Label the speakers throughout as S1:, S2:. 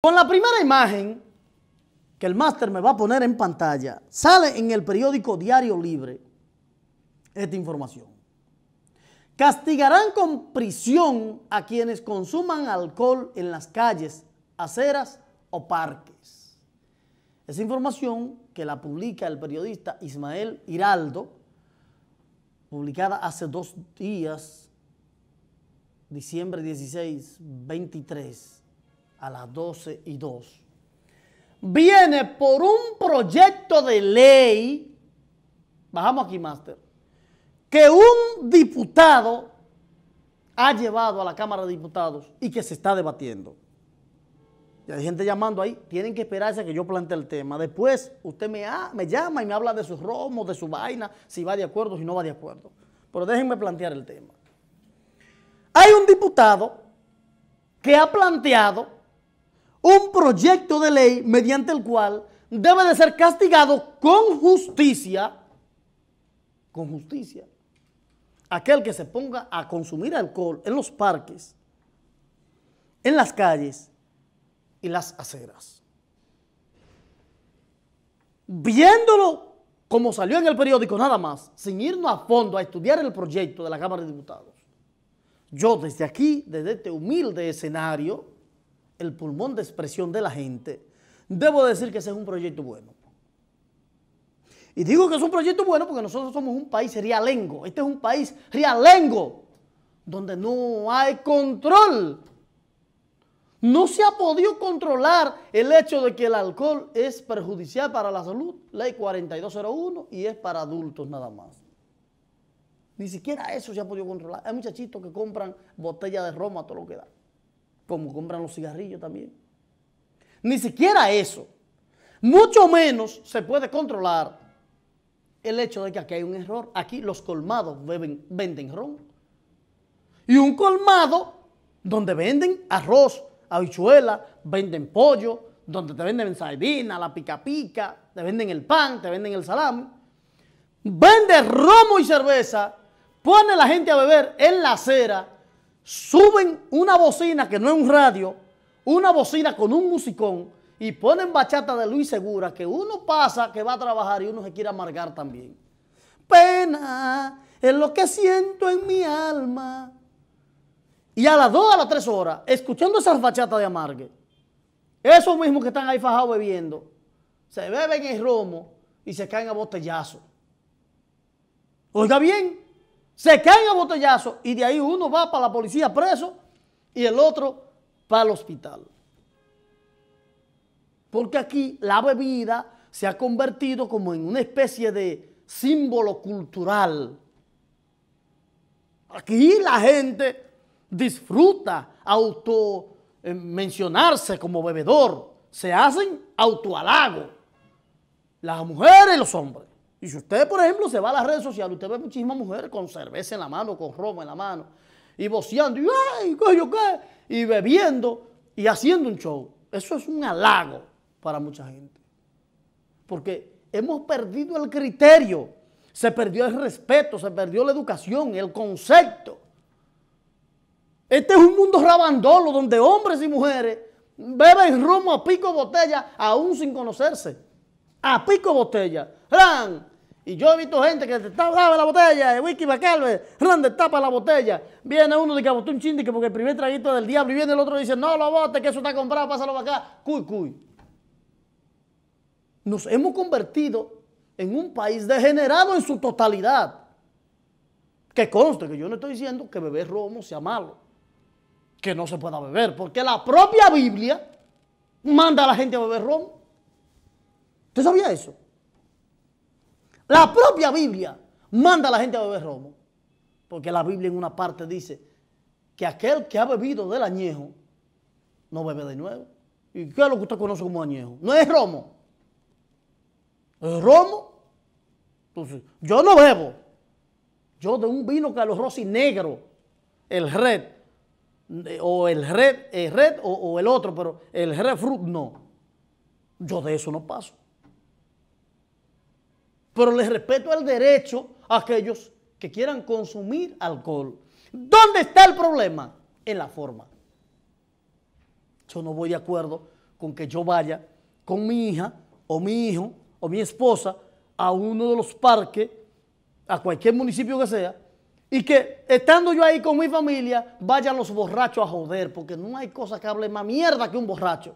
S1: Con la primera imagen que el máster me va a poner en pantalla, sale en el periódico Diario Libre esta información. Castigarán con prisión a quienes consuman alcohol en las calles, aceras o parques. Esa información que la publica el periodista Ismael Hiraldo, publicada hace dos días, diciembre 16, 23 a las 12 y 2, viene por un proyecto de ley, bajamos aquí, máster, que un diputado ha llevado a la Cámara de Diputados y que se está debatiendo. Y hay gente llamando ahí, tienen que esperarse a que yo plantee el tema. Después usted me, me llama y me habla de sus romos, de su vaina, si va de acuerdo, si no va de acuerdo. Pero déjenme plantear el tema. Hay un diputado que ha planteado un proyecto de ley mediante el cual debe de ser castigado con justicia, con justicia, aquel que se ponga a consumir alcohol en los parques, en las calles y las aceras. Viéndolo como salió en el periódico nada más, sin irnos a fondo a estudiar el proyecto de la Cámara de Diputados, yo desde aquí, desde este humilde escenario, el pulmón de expresión de la gente, debo decir que ese es un proyecto bueno. Y digo que es un proyecto bueno porque nosotros somos un país rialengo. Este es un país rialengo, donde no hay control. No se ha podido controlar el hecho de que el alcohol es perjudicial para la salud. Ley 4201 y es para adultos nada más. Ni siquiera eso se ha podido controlar. Hay muchachitos que compran botellas de Roma, todo lo que da como compran los cigarrillos también. Ni siquiera eso. Mucho menos se puede controlar el hecho de que aquí hay un error. Aquí los colmados venden ron. Y un colmado donde venden arroz, habichuela, venden pollo, donde te venden sardina, la pica pica, te venden el pan, te venden el salami. Vende romo y cerveza, pone la gente a beber en la acera suben una bocina que no es un radio, una bocina con un musicón y ponen bachata de Luis Segura, que uno pasa que va a trabajar y uno se quiere amargar también. Pena es lo que siento en mi alma. Y a las 2, a las 3 horas, escuchando esas bachatas de amargue, esos mismos que están ahí fajados bebiendo, se beben el romo y se caen a botellazo. Oiga bien, se caen a botellazos y de ahí uno va para la policía preso y el otro para el hospital. Porque aquí la bebida se ha convertido como en una especie de símbolo cultural. Aquí la gente disfruta auto eh, mencionarse como bebedor, se hacen autoalago. las mujeres y los hombres. Y si usted, por ejemplo, se va a las redes sociales, usted ve muchísimas mujeres con cerveza en la mano, con ropa en la mano, y voceando, y ¡ay, Y bebiendo y haciendo un show. Eso es un halago para mucha gente. Porque hemos perdido el criterio, se perdió el respeto, se perdió la educación, el concepto. Este es un mundo rabandolo donde hombres y mujeres beben romo a pico botella aún sin conocerse. A pico botella. ¡Ran! Y yo he visto gente que está brava la botella, el whisky calver, grande tapa la botella. Viene uno de que botó un que porque el primer traguito del diablo y viene el otro y dice, no lo bote, que eso está comprado, pásalo para acá. Cuy, cuy. Nos hemos convertido en un país degenerado en su totalidad. Que conste que yo no estoy diciendo que beber romo sea malo, que no se pueda beber, porque la propia Biblia manda a la gente a beber romo. ¿Usted sabía eso? La propia Biblia manda a la gente a beber romo. Porque la Biblia en una parte dice que aquel que ha bebido del añejo no bebe de nuevo. ¿Y qué es lo que usted conoce como añejo? No es romo. Es romo. Entonces, yo no bebo. Yo de un vino los y negro, el red, o el red, red o, o el otro, pero el red fruit no. Yo de eso no paso pero les respeto el derecho a aquellos que quieran consumir alcohol. ¿Dónde está el problema? En la forma. Yo no voy de acuerdo con que yo vaya con mi hija o mi hijo o mi esposa a uno de los parques, a cualquier municipio que sea, y que estando yo ahí con mi familia, vayan los borrachos a joder, porque no hay cosa que hable más mierda que un borracho.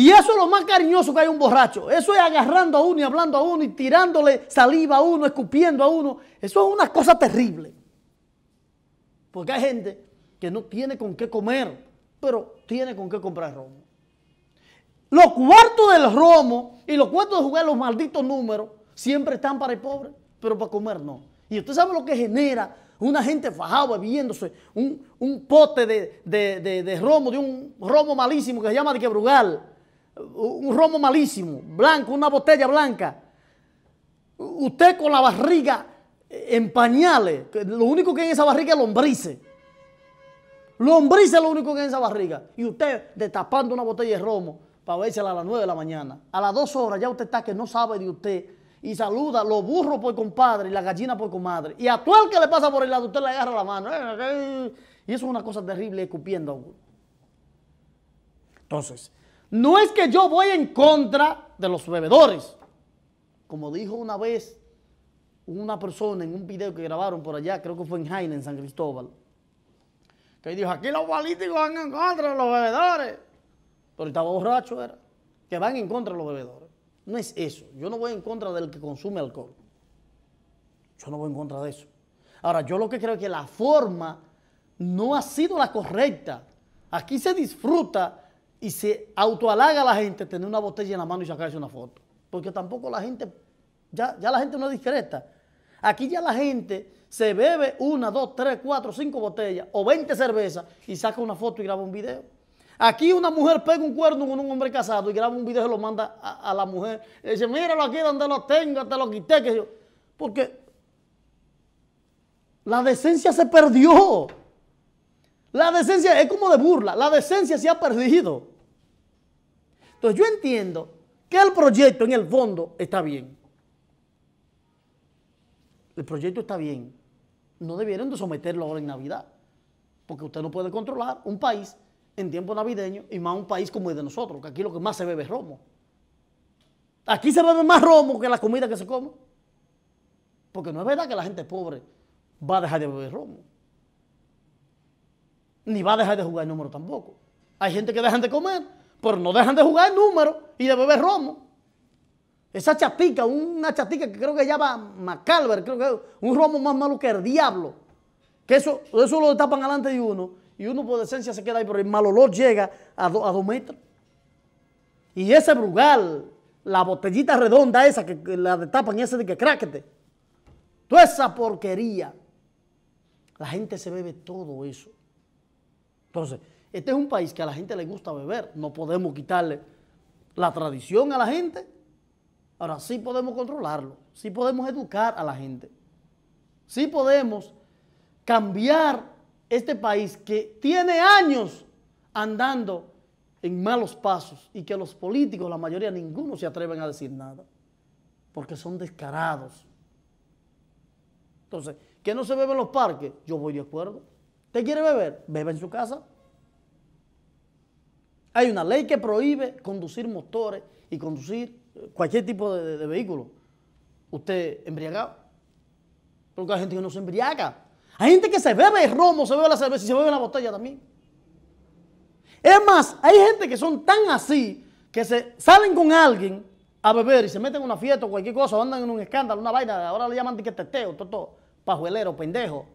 S1: Y eso es lo más cariñoso que hay un borracho. Eso es agarrando a uno y hablando a uno y tirándole saliva a uno, escupiendo a uno. Eso es una cosa terrible. Porque hay gente que no tiene con qué comer, pero tiene con qué comprar romo. Los cuartos del romo y los cuartos de jugar los malditos números siempre están para el pobre, pero para comer no. Y usted sabe lo que genera una gente fajada bebiéndose un, un pote de, de, de, romo, de un romo malísimo que se llama de quebrugal un romo malísimo, blanco, una botella blanca. Usted con la barriga en pañales, lo único que hay en esa barriga es lombrices. Lombrices es lo único que hay en esa barriga. Y usted destapando una botella de romo para vérsela a las 9 de la mañana. A las 2 horas ya usted está que no sabe de usted y saluda los burros por compadre y la gallina por compadre Y a todo el que le pasa por el lado, usted le agarra la mano. Eh, eh, y eso es una cosa terrible, escupiendo. Entonces, no es que yo voy en contra de los bebedores. Como dijo una vez una persona en un video que grabaron por allá, creo que fue en Jaina, en San Cristóbal, que dijo, aquí los políticos van en contra de los bebedores. Pero estaba borracho, era. Que van en contra de los bebedores. No es eso. Yo no voy en contra del que consume alcohol. Yo no voy en contra de eso. Ahora, yo lo que creo es que la forma no ha sido la correcta. Aquí se disfruta y se autoalaga la gente tener una botella en la mano y sacarse una foto. Porque tampoco la gente, ya, ya la gente no es discreta. Aquí ya la gente se bebe una, dos, tres, cuatro, cinco botellas o 20 cervezas y saca una foto y graba un video. Aquí una mujer pega un cuerno con un hombre casado y graba un video y lo manda a, la mujer. Y dice, míralo aquí donde lo tenga, te lo quité. Que yo. Porque la decencia se perdió. La decencia es como de burla, la decencia se ha perdido. Entonces yo entiendo que el proyecto en el fondo está bien. El proyecto está bien. No debieron de someterlo ahora en Navidad, porque usted no puede controlar un país en tiempo navideño y más un país como el de nosotros, que aquí lo que más se bebe es romo. Aquí se bebe más romo que la comida que se come. Porque no es verdad que la gente pobre va a dejar de beber romo ni va a dejar de jugar número tampoco. Hay gente que dejan de comer, pero no dejan de jugar número y de beber romo. Esa chatica, una chatica que creo que llama Macalver, creo que un romo más malo que el diablo. Que eso, eso lo tapan adelante de uno y uno por decencia se queda ahí, pero el mal olor llega a, a dos metros. Y ese brugal, la botellita redonda esa que, la destapan y ese de que cráquete. Toda esa porquería. La gente se bebe todo eso. Entonces, este es un país que a la gente le gusta beber. No podemos quitarle la tradición a la gente. Ahora sí podemos controlarlo, sí podemos educar a la gente, sí podemos cambiar este país que tiene años andando en malos pasos y que los políticos, la mayoría, ninguno se atreven a decir nada, porque son descarados. Entonces, ¿qué no se bebe en los parques, yo voy de acuerdo. ¿Usted quiere beber? Bebe en su casa. Hay una ley que prohíbe conducir motores y conducir eh, cualquier tipo de, vehículo. Usted embriagado. Porque hay gente que no se embriaga. Hay gente que se bebe el romo, se bebe la cerveza y se bebe la botella también. Es más, hay gente que son tan así que se salen con alguien a beber y se meten en una fiesta o cualquier cosa, o andan en un escándalo, una vaina, ahora le llaman teteo, todo, todo, pajuelero, pendejo,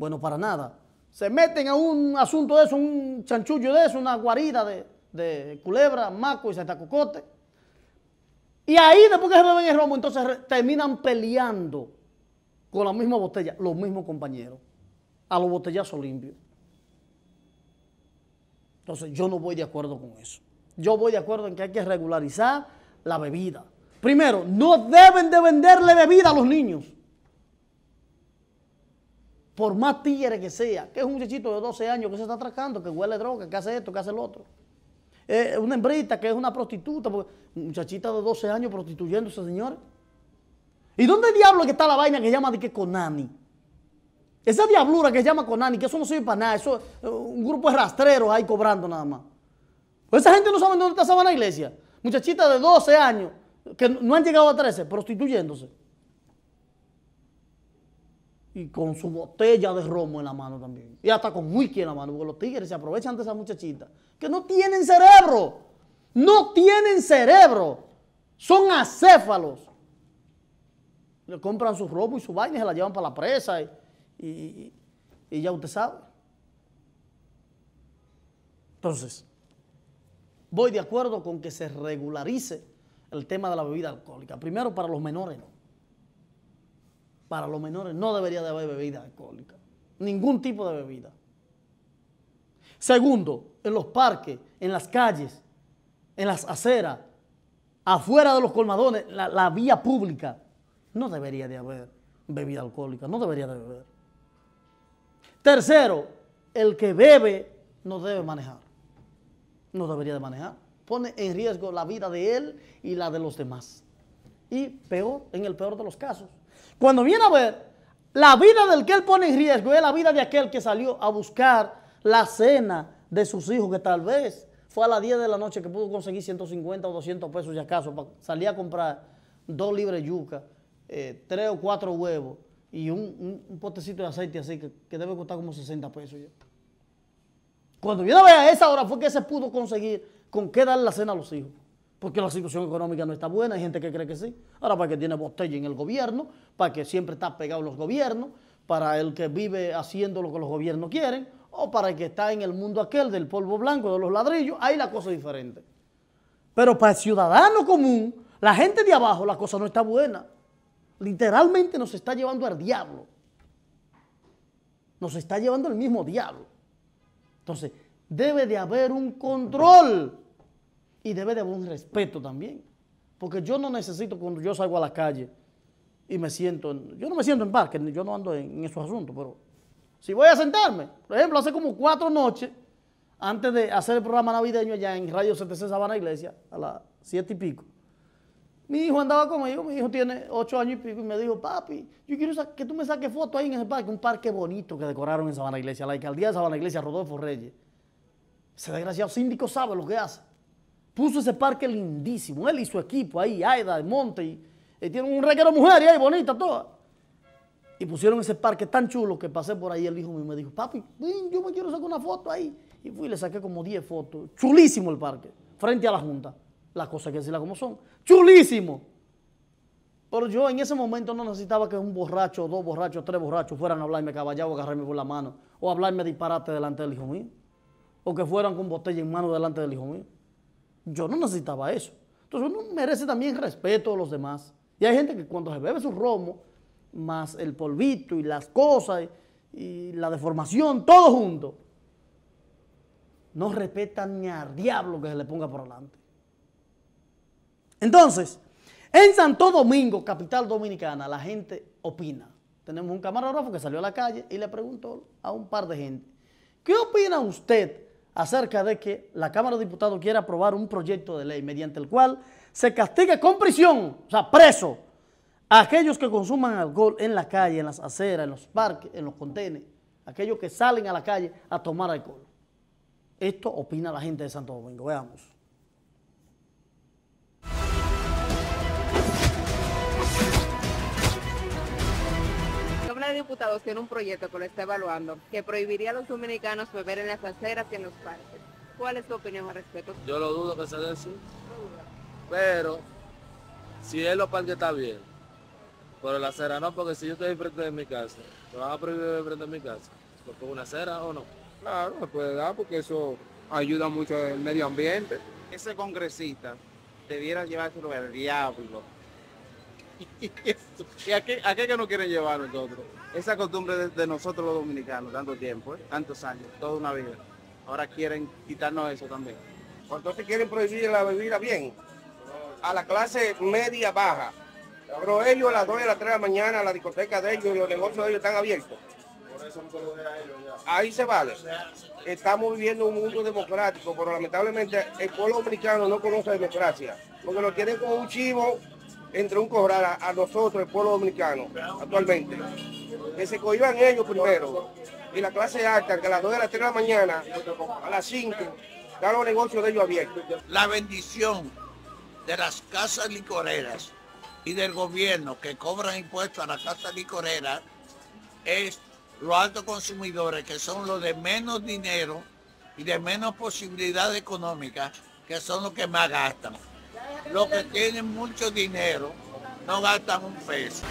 S1: bueno, para nada. Se meten a un asunto de eso, un chanchullo de eso, una guarida de, culebra, maco y Cocote, Y ahí después que se beben el romo, entonces terminan peleando con la misma botella, los mismos compañeros, a los botellazos limpios. Entonces yo no voy de acuerdo con eso. Yo voy de acuerdo en que hay que regularizar la bebida. Primero, no deben de venderle bebida a los niños por más tigre que sea, que es un muchachito de 12 años que se está atracando, que huele droga, que hace esto, que hace lo otro. una hembrita que es una prostituta, muchachita de 12 años prostituyéndose, señor. ¿Y dónde diablo que está la vaina que llama de que Conani? Esa diablura que llama Conani, que eso no sirve para nada, eso eh, un grupo de rastreros ahí cobrando nada más. Pues esa gente no sabe dónde está esa vaina Iglesia. Muchachita de 12 años, que no han llegado a 13, prostituyéndose y con su botella de romo en la mano también. Y hasta con whisky en la mano, porque los tigres se aprovechan de esas muchachitas que no tienen cerebro. No tienen cerebro. Son acéfalos. Le compran su romo y su vaina y se la llevan para la presa. y ya usted sabe. Entonces, voy de acuerdo con que se regularice el tema de la bebida alcohólica. Primero para los menores no para los menores no debería de haber bebida alcohólica. Ningún tipo de bebida. Segundo, en los parques, en las calles, en las aceras, afuera de los colmadones, la, la vía pública, no debería de haber bebida alcohólica, no debería de beber. Tercero, el que bebe no debe manejar. No debería de manejar. Pone en riesgo la vida de él y la de los demás. Y peor, en el peor de los casos, cuando viene a ver, la vida del que él pone en riesgo es la vida de aquel que salió a buscar la cena de sus hijos, que tal vez fue a las 10 de la noche que pudo conseguir 150 o 200 pesos, y acaso, Salía a comprar dos libres yuca, eh, tres o cuatro huevos y un, potecito de aceite así, que, debe costar como 60 pesos Cuando viene a ver a esa hora fue que se pudo conseguir con qué dar la cena a los hijos porque la situación económica no está buena, hay gente que cree que sí. Ahora, para que tiene botella en el gobierno, para que siempre está pegado en los gobiernos, para el que vive haciendo lo que los gobiernos quieren, o para el que está en el mundo aquel del polvo blanco, de los ladrillos, ahí la cosa es diferente. Pero para el ciudadano común, la gente de abajo, la cosa no está buena. Literalmente nos está llevando al diablo. Nos está llevando el mismo diablo. Entonces, debe de haber un control y debe de haber un respeto también. Porque yo no necesito cuando yo salgo a la calle y me siento, yo no me siento en parque, yo no ando en, esos asuntos, pero si voy a sentarme, por ejemplo, hace como cuatro noches, antes de hacer el programa navideño allá en Radio CTC Sabana Iglesia, a las siete y pico, mi hijo andaba conmigo, mi hijo tiene ocho años y pico, y me dijo, papi, yo quiero que tú me saques foto ahí en ese parque, un parque bonito que decoraron en Sabana Iglesia, la alcaldía de Sabana Iglesia, Rodolfo Reyes. Ese desgraciado síndico sabe lo que hace. Puso ese parque lindísimo. Él y su equipo ahí, Aida, de Monte. Y, eh, tienen un reguero mujer y ahí, bonita toda. Y pusieron ese parque tan chulo que pasé por ahí. El hijo mío me dijo, papi, yo me quiero sacar una foto ahí. Y fui y le saqué como 10 fotos. Chulísimo el parque, frente a la Junta. Las cosas que decirlas como son. Chulísimo. Pero yo en ese momento no necesitaba que un borracho, dos borrachos, tres borrachos fueran a hablarme caballado o agarrarme por la mano. O hablarme disparate delante del hijo mío. O que fueran con botella en mano delante del hijo mío. Yo no necesitaba eso. Entonces uno merece también respeto de los demás. Y hay gente que cuando se bebe su romo, más el polvito y las cosas y, la deformación, todo junto, no respeta ni al diablo que se le ponga por delante. Entonces, en Santo Domingo, capital dominicana, la gente opina. Tenemos un camarógrafo que salió a la calle y le preguntó a un par de gente, ¿qué opina usted acerca de que la Cámara de Diputados quiere aprobar un proyecto de ley mediante el cual se castigue con prisión, o sea, preso, a aquellos que consuman alcohol en la calle, en las aceras, en los parques, en los contenes, aquellos que salen a la calle a tomar alcohol. Esto opina la gente de Santo Domingo. Veamos. Diputados tiene un proyecto que lo está evaluando que prohibiría a los dominicanos beber en las aceras y en los parques. ¿Cuál es su opinión al respecto? Yo lo dudo que se dé Pero si es lo parques está bien. Pero la acera no, porque si yo estoy enfrente de mi casa, te van a prohibir frente de mi casa? ¿Por qué una acera o no? Claro, puede dar porque eso ayuda mucho al medio ambiente. Ese congresista debiera llevárselo al diablo ¿Y a qué, a que nos quieren llevar nosotros? Esa costumbre de, nosotros los dominicanos, tanto tiempo, ¿eh? tantos años, toda una vida. Ahora quieren quitarnos eso también. Entonces quieren prohibir la bebida bien, a la clase media baja. Pero ellos a las 2 y a las 3 de la mañana, la discoteca de ellos y los negocios de ellos están abiertos. Ahí se vale. Estamos viviendo un mundo democrático, pero lamentablemente el pueblo dominicano no conoce democracia, porque lo tienen como un chivo entre un cobrar a, nosotros, el pueblo dominicano, actualmente. Que se cohiban ellos primero y la clase alta, que a las 2 de las 3 de la mañana, a las 5, da los negocios de ellos abiertos. La bendición de las casas licoreras y del gobierno que cobran impuestos a las casas licoreras es los altos consumidores, que son los de menos dinero y de menos posibilidades económicas, que son los que más gastan. Los que tienen mucho dinero no gastan un peso.